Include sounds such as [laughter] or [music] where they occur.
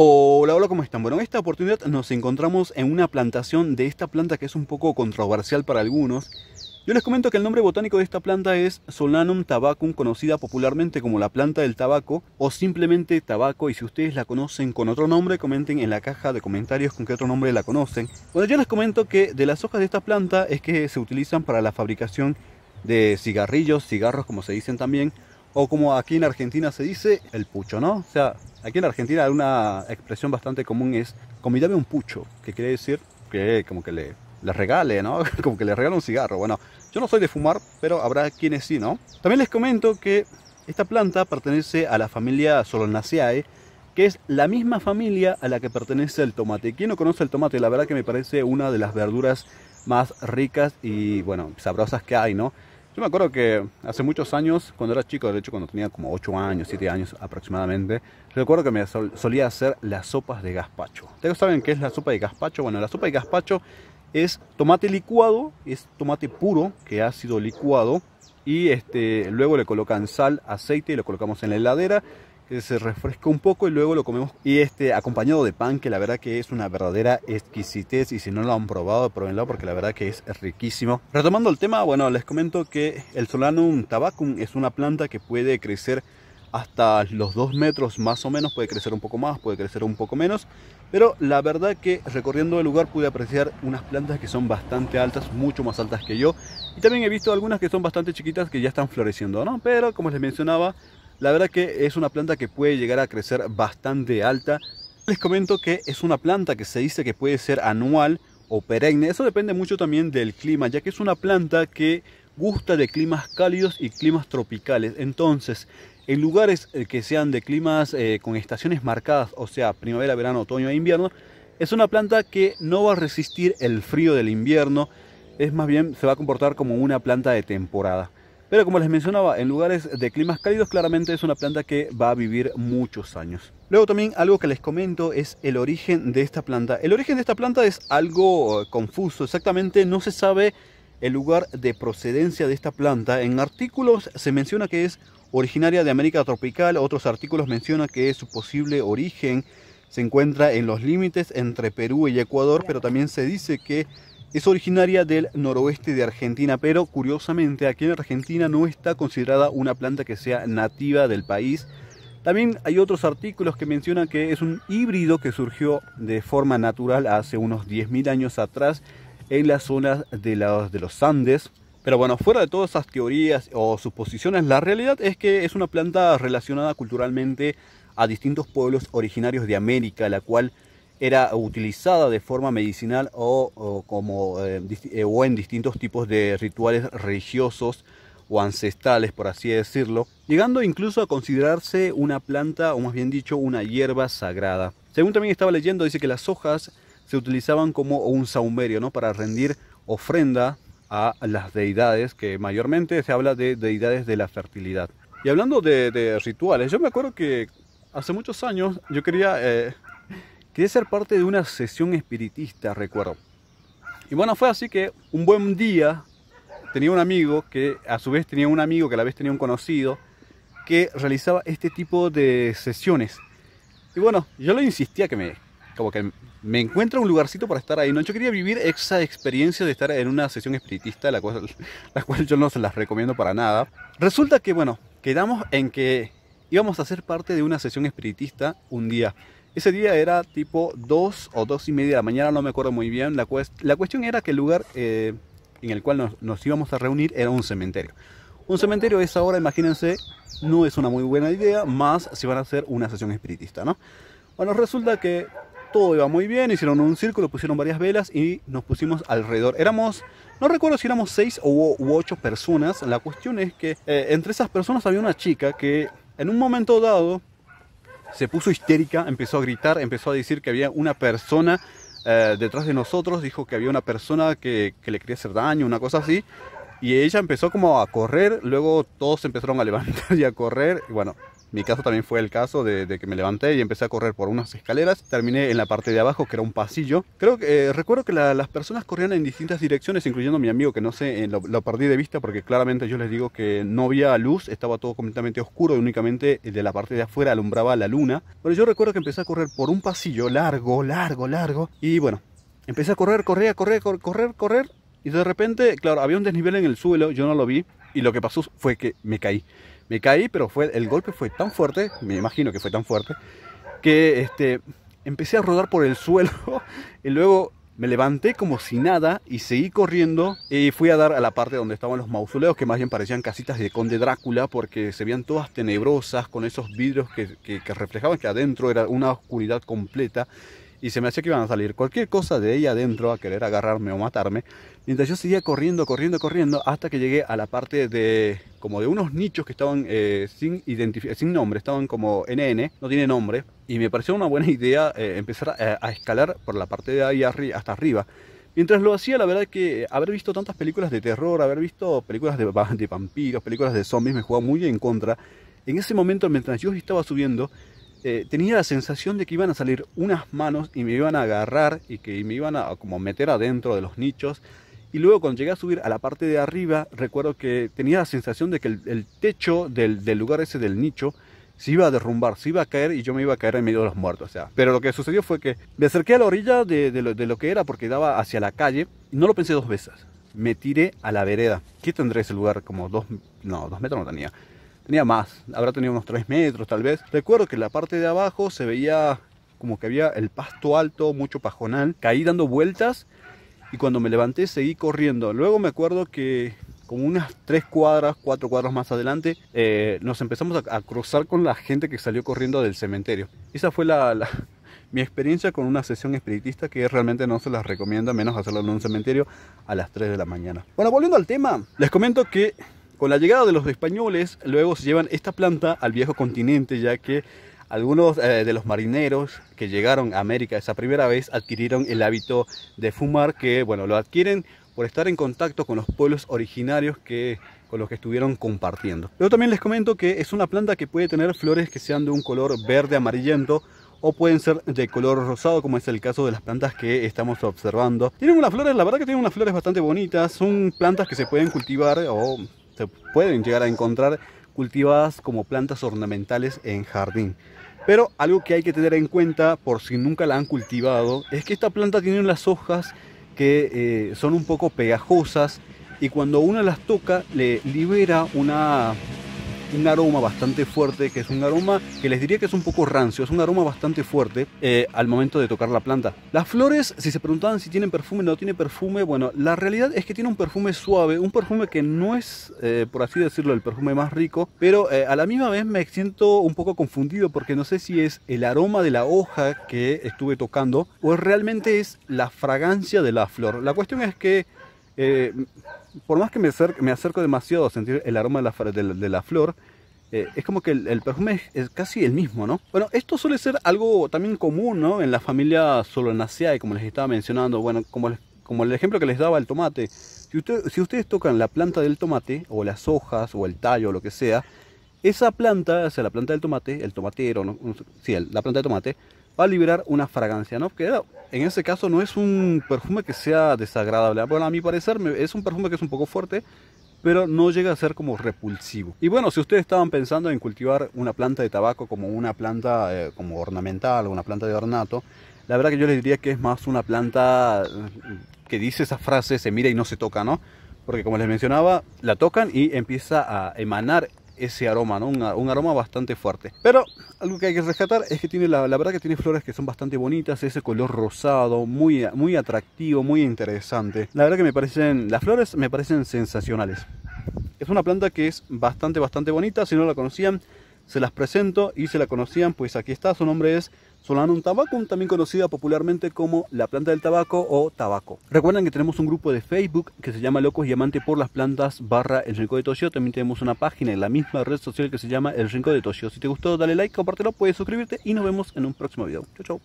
Hola, hola, ¿cómo están? Bueno, en esta oportunidad nos encontramos en una plantación de esta planta que es un poco controversial para algunos. Yo les comento que el nombre botánico de esta planta es Solanum tabacum, conocida popularmente como la planta del tabaco o simplemente tabaco. Y si ustedes la conocen con otro nombre, comenten en la caja de comentarios con qué otro nombre la conocen. Bueno, yo les comento que de las hojas de esta planta es que se utilizan para la fabricación de cigarrillos, cigarros como se dicen también, o como aquí en Argentina se dice, el pucho, ¿no? O sea, aquí en Argentina una expresión bastante común es, comídame un pucho, que quiere decir que como que le, le regale, ¿no? [laughs] Como que le regale un cigarro. Bueno, yo no soy de fumar, pero habrá quienes sí, ¿no? También les comento que esta planta pertenece a la familia Solanaceae, que es la misma familia a la que pertenece el tomate. ¿Quién no conoce el tomate? La verdad que me parece una de las verduras más ricas y, bueno, sabrosas que hay, ¿no? Yo me acuerdo que hace muchos años, cuando era chico, de hecho cuando tenía como 8 años, 7 años aproximadamente, recuerdo que me solía hacer las sopas de gazpacho. ¿Ustedes saben qué es la sopa de gazpacho? Bueno, la sopa de gazpacho es tomate licuado, es tomate puro que ha sido licuado y este, luego le colocan sal, aceite y lo colocamos en la heladera que se refresca un poco y luego lo comemos. Y este acompañado de pan, que la verdad que es una verdadera exquisitez. Y si no lo han probado, pruébenlo porque la verdad que es riquísimo. Retomando el tema, bueno, les comento que el Solanum tabacum es una planta que puede crecer hasta los 2 metros más o menos, puede crecer un poco más, puede crecer un poco menos, pero la verdad que recorriendo el lugar pude apreciar unas plantas que son bastante altas, mucho más altas que yo, y también he visto algunas que son bastante chiquitas que ya están floreciendo, ¿no? Pero como les mencionaba, la verdad que es una planta que puede llegar a crecer bastante alta. Les comento que es una planta que se dice que puede ser anual o perenne. Eso depende mucho también del clima, ya que es una planta que gusta de climas cálidos y climas tropicales. Entonces, en lugares eh, que sean de climas eh, con estaciones marcadas, o sea, primavera, verano, otoño e invierno, es una planta que no va a resistir el frío del invierno, es más bien se va a comportar como una planta de temporada. Pero como les mencionaba, en lugares de climas cálidos claramente es una planta que va a vivir muchos años. Luego también algo que les comento es el origen de esta planta. El origen de esta planta es algo eh, confuso, exactamente no se sabe el lugar de procedencia de esta planta. En artículos se menciona que es originaria de América tropical, otros artículos mencionan que su posible origen se encuentra en los límites entre Perú y Ecuador, pero también se dice que es originaria del noroeste de Argentina, pero curiosamente aquí en Argentina no está considerada una planta que sea nativa del país. También hay otros artículos que mencionan que es un híbrido que surgió de forma natural hace unos 10.000 años atrás en las zonas de, de los Andes, pero bueno, fuera de todas esas teorías o suposiciones, la realidad es que es una planta relacionada culturalmente a distintos pueblos originarios de América, la cual era utilizada de forma medicinal o, como, eh, eh, o en distintos tipos de rituales religiosos o ancestrales, por así decirlo, llegando incluso a considerarse una planta, o más bien dicho, una hierba sagrada. Según también estaba leyendo, dice que las hojas se utilizaban como un saumerio, ¿no? Para rendir ofrenda a las deidades, que mayormente se habla de deidades de la fertilidad. Y hablando de, rituales, yo me acuerdo que hace muchos años yo quería eh, Quería ser parte de una sesión espiritista, recuerdo. Y bueno, fue así que un buen día tenía un amigo que a su vez tenía un amigo que a la vez tenía un conocido que realizaba este tipo de sesiones. Y bueno, yo le insistía que me como que me un lugarcito para estar ahí. No, yo quería vivir esa experiencia de estar en una sesión espiritista, la cual, [laughs] la cual yo no se las recomiendo para nada. Resulta que, bueno, quedamos en que íbamos a ser parte de una sesión espiritista un día. Ese día era tipo 2 o 2 y media de la mañana, no me acuerdo muy bien. La, la cuestión era que el lugar eh, en el cual nos, íbamos a reunir era un cementerio. Un cementerio a esa hora, imagínense, no es una muy buena idea, más si van a hacer una sesión espiritista, ¿no? Bueno, resulta que todo iba muy bien, hicieron un círculo, pusieron varias velas y nos pusimos alrededor. Éramos, no recuerdo si éramos seis u, u ocho personas. La cuestión es que eh, entre esas personas había una chica que en un momento dado se puso histérica, empezó a gritar, empezó a decir que había una persona eh, detrás de nosotros, dijo que había una persona que, que, le quería hacer daño, una cosa así. Y ella empezó como a correr, luego todos empezaron a levantar [laughs] y a correr. Y bueno, mi caso también fue el caso de, que me levanté y empecé a correr por unas escaleras. Terminé en la parte de abajo, que era un pasillo. Creo que eh, recuerdo que las personas corrían en distintas direcciones, incluyendo mi amigo, que no sé, eh, lo, perdí de vista porque claramente yo les digo que no había luz, estaba todo completamente oscuro y únicamente de la parte de afuera alumbraba la luna. Pero yo recuerdo que empecé a correr por un pasillo largo, largo, largo. Y bueno, empecé a correr, correr, correr, correr, correr, correr. Y de repente, claro, había un desnivel en el suelo, yo no lo vi. Y lo que pasó fue que me caí. Me caí, pero fue, el golpe fue tan fuerte, me imagino que fue tan fuerte, que este, empecé a rodar por el [laughs] suelo y luego me levanté como si nada y seguí corriendo y fui a dar a la parte donde estaban los mausoleos, que más bien parecían casitas de Conde Drácula, porque se veían todas tenebrosas, con esos vidrios que, que, que reflejaban que adentro era una oscuridad completa y se me hacía que iban a salir cualquier cosa de ella adentro a querer agarrarme o matarme, mientras yo seguía corriendo, corriendo, corriendo, hasta que llegué a la parte de como de unos nichos que estaban eh, sin, sin nombre, estaban como NN, no tiene nombre, y me pareció una buena idea eh, empezar eh, a, escalar por la parte de ahí hasta arriba. Mientras lo hacía, la verdad que haber visto tantas películas de terror, haber visto películas de, de vampiros, películas de zombies, me jugaba muy en contra. En ese momento, mientras yo estaba subiendo, eh, tenía la sensación de que iban a salir unas manos y me iban a agarrar y que me iban a como meter adentro de los nichos. Y luego cuando llegué a subir a la parte de arriba, recuerdo que tenía la sensación de que el, techo del, lugar ese del nicho se iba a derrumbar, se iba a caer y yo me iba a caer en medio de los muertos. O sea. Pero lo que sucedió fue que me acerqué a la orilla de, lo, que era porque daba hacia la calle y no lo pensé dos veces. Me tiré a la vereda. ¿Qué tendré ese lugar? Como dos... No, dos metros no tenía tenía más, habrá tenido unos 3 metros tal vez. Recuerdo que en la parte de abajo se veía como que había el pasto alto, mucho pajonal. Caí dando vueltas y cuando me levanté seguí corriendo. Luego me acuerdo que como unas 3 cuadras, 4 cuadras más adelante, eh, nos empezamos a, cruzar con la gente que salió corriendo del cementerio. Esa fue la, [laughs] mi experiencia con una sesión espiritista que realmente no se las recomienda, menos hacerlo en un cementerio a las 3 de la mañana. Bueno, volviendo al tema, les comento que con la llegada de los españoles, luego se llevan esta planta al viejo continente, ya que algunos eh, de los marineros que llegaron a América esa primera vez adquirieron el hábito de fumar, que bueno, lo adquieren por estar en contacto con los pueblos originarios que, con los que estuvieron compartiendo. Luego también les comento que es una planta que puede tener flores que sean de un color verde amarillento o pueden ser de color rosado como es el caso de las plantas que estamos observando. Tienen unas flores, la verdad que tienen unas flores bastante bonitas, son plantas que se pueden cultivar o se pueden llegar a encontrar cultivadas como plantas ornamentales en jardín. Pero algo que hay que tener en cuenta por si nunca la han cultivado es que esta planta tiene unas hojas que eh, son un poco pegajosas y cuando uno las toca le libera una un aroma bastante fuerte, que es un aroma que les diría que es un poco rancio, es un aroma bastante fuerte eh, al momento de tocar la planta. Las flores, si se preguntaban si tienen perfume no tiene perfume, bueno, la realidad es que tiene un perfume suave, un perfume que no es, eh, por así decirlo, el perfume más rico, pero eh, a la misma vez me siento un poco confundido porque no sé si es el aroma de la hoja que estuve tocando o realmente es la fragancia de la flor. La cuestión es que por más que me, acerco, demasiado a sentir el aroma de la, flor, eh, es como que el, perfume es, casi el mismo, ¿no? Bueno, esto suele ser algo también común, ¿no? En la familia Solanaceae, como les estaba mencionando, bueno, como, como el ejemplo que les daba el tomate. Si, usted, si ustedes tocan la planta del tomate, o las hojas, o el tallo, o lo que sea, esa planta, o sea, la planta del tomate, el tomatero, ¿no? sí, la planta de tomate, va a liberar una fragancia, ¿no? Que en ese caso no es un perfume que sea desagradable. Bueno, a mi parecer es un perfume que es un poco fuerte, pero no llega a ser como repulsivo. Y bueno, si ustedes estaban pensando en cultivar una planta de tabaco como una planta eh, como ornamental o una planta de ornato, la verdad que yo les diría que es más una planta mm, que dice esa frase, se mira y no se toca, ¿no? Porque como les mencionaba, la tocan y empieza a emanar ese aroma, Un, aroma bastante fuerte. Pero algo que hay que rescatar es que tiene, la, la, verdad que tiene flores que son bastante bonitas, ese color rosado, muy, muy atractivo, muy interesante. La verdad que me parecen, las flores me parecen sensacionales. Es una planta que es bastante, bastante bonita, si no la conocían, se las presento y se la conocían, pues aquí está, su nombre es Solanum tabacum, también conocida popularmente como la planta del tabaco o tabaco. Recuerden que tenemos un grupo de Facebook que se llama Locos y Amante por las plantas barra El Rincón de Toshio. También tenemos una página en la misma red social que se llama El Rincón de Toshio. Si te gustó, dale like, compártelo, puedes suscribirte y nos vemos en un próximo video. Chau, chau.